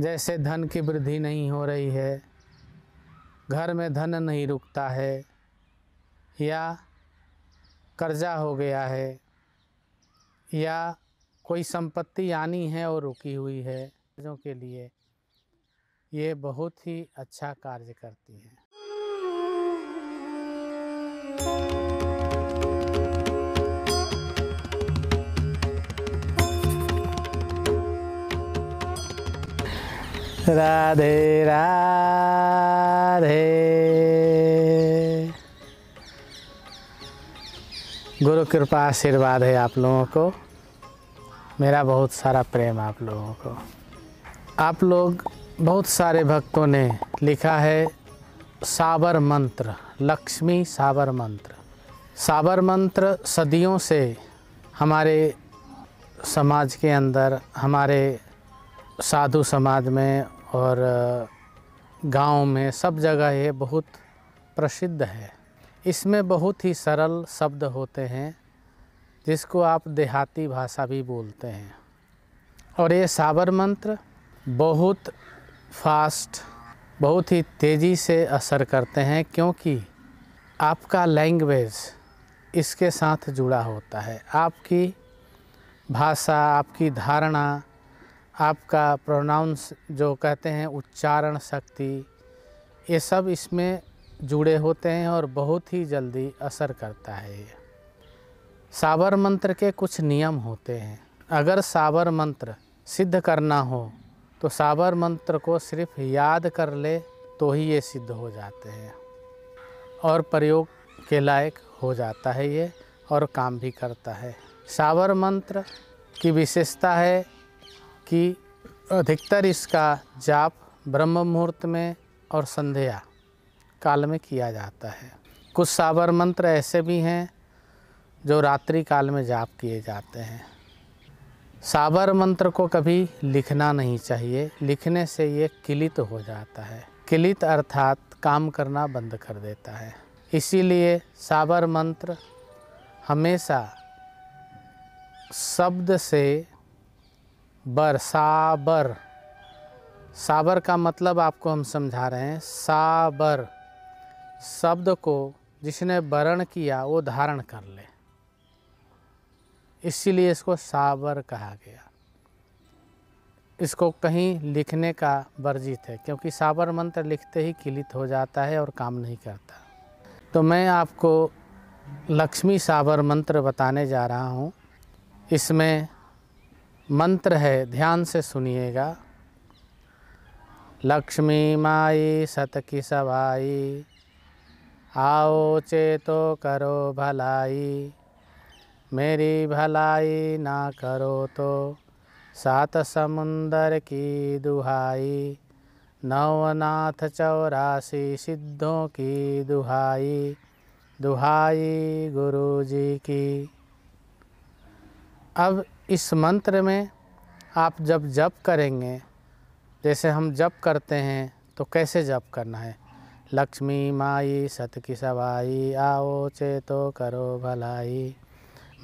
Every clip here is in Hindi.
जैसे धन की वृद्धि नहीं हो रही है घर में धन नहीं रुकता है या कर्जा हो गया है या कोई संपत्ति आनी है और रुकी हुई है चीज़ों के लिए ये बहुत ही अच्छा कार्य करती हैं राधे राधे गुरु कृपा आशीर्वाद है आप लोगों को मेरा बहुत सारा प्रेम आप लोगों को आप लोग बहुत सारे भक्तों ने लिखा है साबर मंत्र लक्ष्मी साबर मंत्र साबर मंत्र सदियों से हमारे समाज के अंदर हमारे साधु समाज में और गांव में सब जगह ये बहुत प्रसिद्ध है इसमें बहुत ही सरल शब्द होते हैं जिसको आप देहाती भाषा भी बोलते हैं और ये साबर मंत्र बहुत फास्ट बहुत ही तेज़ी से असर करते हैं क्योंकि आपका लैंग्वेज इसके साथ जुड़ा होता है आपकी भाषा आपकी धारणा आपका प्रोनाउंस जो कहते हैं उच्चारण शक्ति ये सब इसमें जुड़े होते हैं और बहुत ही जल्दी असर करता है ये साबर मंत्र के कुछ नियम होते हैं अगर साबर मंत्र सिद्ध करना हो तो साबर मंत्र को सिर्फ याद कर ले तो ही ये सिद्ध हो जाते हैं और प्रयोग के लायक हो जाता है ये और काम भी करता है साबर मंत्र की विशेषता है कि अधिकतर इसका जाप ब्रह्म मुहूर्त में और संध्या काल में किया जाता है कुछ साबर मंत्र ऐसे भी हैं जो रात्रि काल में जाप किए जाते हैं साबर मंत्र को कभी लिखना नहीं चाहिए लिखने से ये किलित हो जाता है किलित अर्थात काम करना बंद कर देता है इसीलिए साबर मंत्र हमेशा शब्द से बर साबर साबर का मतलब आपको हम समझा रहे हैं साबर शब्द को जिसने वर्ण किया वो धारण कर ले इसीलिए इसको साबर कहा गया इसको कहीं लिखने का वर्जित है क्योंकि साबर मंत्र लिखते ही किलित हो जाता है और काम नहीं करता तो मैं आपको लक्ष्मी साबर मंत्र बताने जा रहा हूँ इसमें मंत्र है ध्यान से सुनिएगा लक्ष्मी माई सतकी सवाई आओ चेतो करो भलाई मेरी भलाई ना करो तो सात समुंदर की दुहाई नवनाथ चौरासी सिद्धों की दुहाई दुहाई गुरु जी की अब इस मंत्र में आप जब जप करेंगे जैसे हम जप करते हैं तो कैसे जप करना है लक्ष्मी माई सत की सवाई आओ चेतो करो भलाई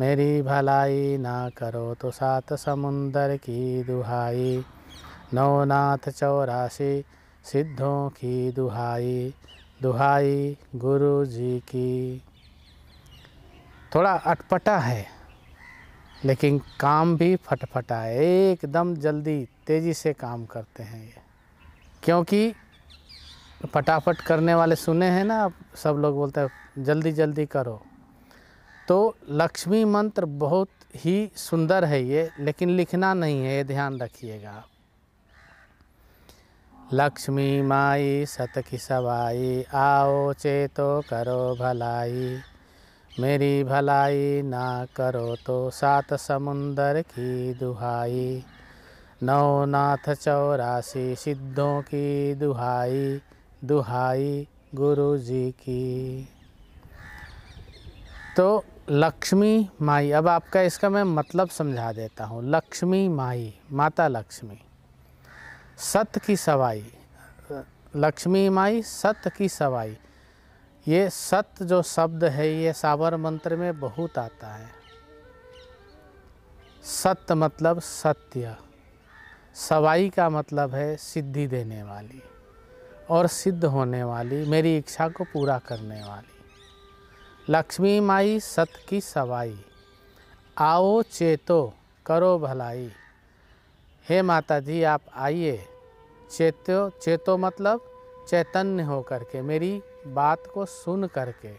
मेरी भलाई ना करो तो सात समुंदर की दुहाई नवनाथ चौरासी सिद्धों की दुहाई दुहाई गुरु जी की थोड़ा अटपटा है लेकिन काम भी फटफटा है एकदम जल्दी तेज़ी से काम करते हैं ये क्योंकि फटाफट करने वाले सुने हैं ना सब लोग बोलते हैं जल्दी जल्दी करो तो लक्ष्मी मंत्र बहुत ही सुंदर है ये लेकिन लिखना नहीं है ये ध्यान रखिएगा आप लक्ष्मी माई सत की सवाई आओ चेतो करो भलाई मेरी भलाई ना करो तो सात समुंदर की दुहाई नवनाथ चौरासी सिद्धों की दुहाई दुहाई गुरु जी की तो लक्ष्मी माई अब आपका इसका मैं मतलब समझा देता हूँ लक्ष्मी माई माता लक्ष्मी सत्य की सवाई लक्ष्मी माई सत्य की सवाई ये सत्य जो शब्द है ये सावर मंत्र में बहुत आता है सत्य मतलब सत्य सवाई का मतलब है सिद्धि देने वाली और सिद्ध होने वाली मेरी इच्छा को पूरा करने वाली लक्ष्मी माई सत्य की सवाई आओ चेतो करो भलाई हे माता जी आप आइए चेतो चेतो मतलब चैतन्य होकर के मेरी बात को सुन करके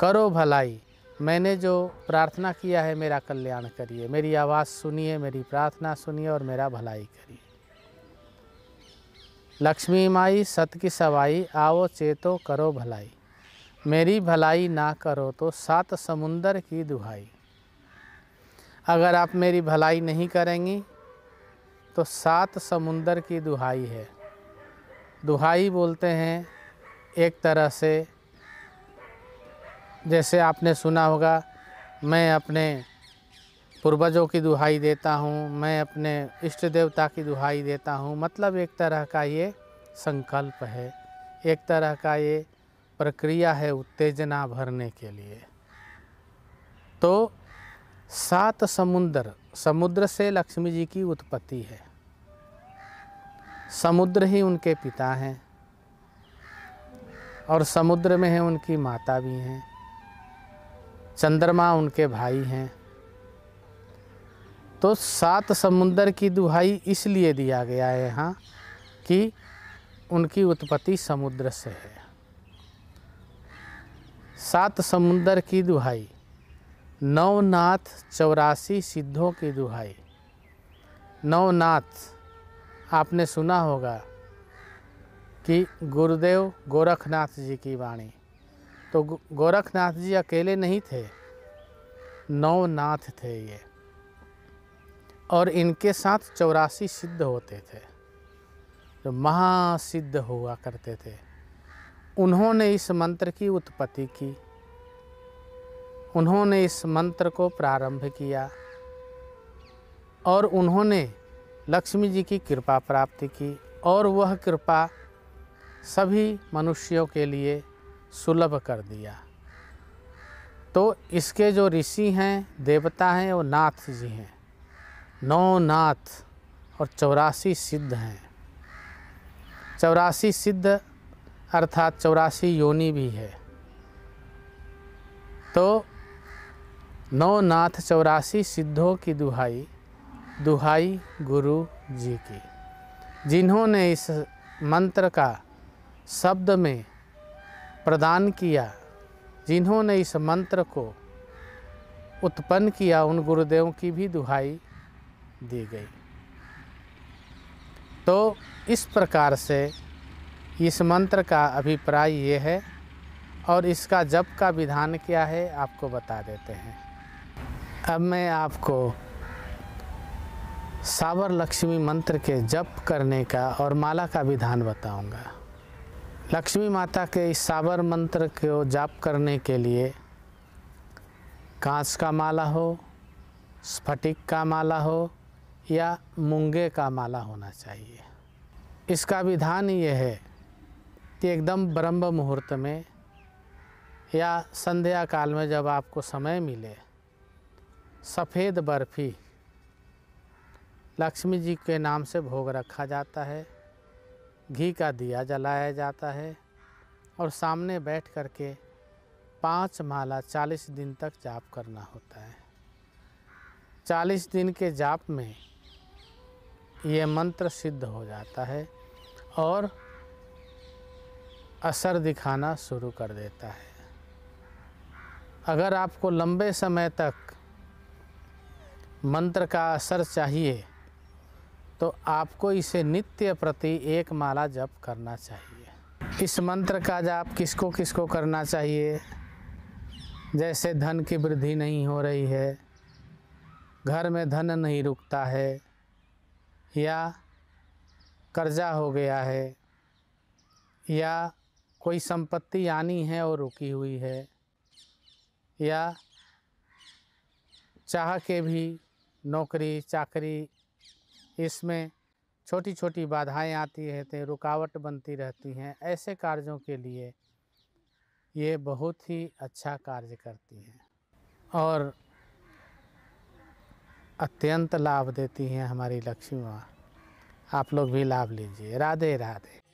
करो भलाई मैंने जो प्रार्थना किया है मेरा कल्याण करिए मेरी आवाज़ सुनिए मेरी प्रार्थना सुनिए और मेरा भलाई करिए लक्ष्मी माई सत की सवाई आओ चेतो करो भलाई मेरी भलाई ना करो तो सात समुंदर की दुहाई अगर आप मेरी भलाई नहीं करेंगी तो सात समुंदर की दुहाई है दुहाई बोलते हैं एक तरह से जैसे आपने सुना होगा मैं अपने पूर्वजों की दुहाई देता हूँ मैं अपने इष्ट देवता की दुहाई देता हूँ मतलब एक तरह का ये संकल्प है एक तरह का ये प्रक्रिया है उत्तेजना भरने के लिए तो सात समुद्र समुद्र से लक्ष्मी जी की उत्पत्ति है समुद्र ही उनके पिता हैं और समुद्र में हैं उनकी माता भी हैं चंद्रमा उनके भाई हैं तो सात समुद्र की दुहाई इसलिए दिया गया है यहाँ कि उनकी उत्पत्ति समुद्र से है सात समुंदर की दुहाई नवनाथ चौरासी सिद्धों की दुहाई नवनाथ आपने सुना होगा कि गुरुदेव गोरखनाथ जी की वाणी तो गोरखनाथ जी अकेले नहीं थे नौ नाथ थे ये और इनके साथ चौरासी सिद्ध होते थे जो महासिद्ध हुआ करते थे उन्होंने इस मंत्र की उत्पत्ति की उन्होंने इस मंत्र को प्रारंभ किया और उन्होंने लक्ष्मी जी की कृपा प्राप्ति की और वह कृपा सभी मनुष्यों के लिए सुलभ कर दिया तो इसके जो ऋषि हैं देवता हैं वो नाथ जी हैं नौ नाथ और चौरासी सिद्ध हैं चौरासी सिद्ध अर्थात चौरासी योनि भी है तो नौ नाथ चौरासी सिद्धों की दुहाई दुहाई गुरु जी की जिन्होंने इस मंत्र का शब्द में प्रदान किया जिन्होंने इस मंत्र को उत्पन्न किया उन गुरुदेवों की भी दुहाई दी गई तो इस प्रकार से इस मंत्र का अभिप्राय ये है और इसका जप का विधान क्या है आपको बता देते हैं अब मैं आपको सावर लक्ष्मी मंत्र के जप करने का और माला का विधान बताऊंगा। लक्ष्मी माता के इस सावर मंत्र को जाप करने के लिए कांच का माला हो स्फटिक का माला हो या मूंगे का माला होना चाहिए इसका विधान ये है कि एकदम ब्रह्म मुहूर्त में या संध्या काल में जब आपको समय मिले सफ़ेद बर्फ़ी लक्ष्मी जी के नाम से भोग रखा जाता है घी का दिया जलाया जाता है और सामने बैठ कर के पाँच माला चालीस दिन तक जाप करना होता है चालीस दिन के जाप में ये मंत्र सिद्ध हो जाता है और असर दिखाना शुरू कर देता है अगर आपको लंबे समय तक मंत्र का असर चाहिए तो आपको इसे नित्य प्रति एक माला जप करना चाहिए इस मंत्र का जाप किसको किसको करना चाहिए जैसे धन की वृद्धि नहीं हो रही है घर में धन नहीं रुकता है या कर्जा हो गया है या कोई संपत्ति आनी है और रुकी हुई है या चाह के भी नौकरी चाकरी इसमें छोटी छोटी बाधाएं आती रहती रुकावट बनती रहती हैं ऐसे कार्यों के लिए ये बहुत ही अच्छा कार्य करती हैं और अत्यंत लाभ देती हैं हमारी लक्ष्मी माँ आप लोग भी लाभ लीजिए राधे राधे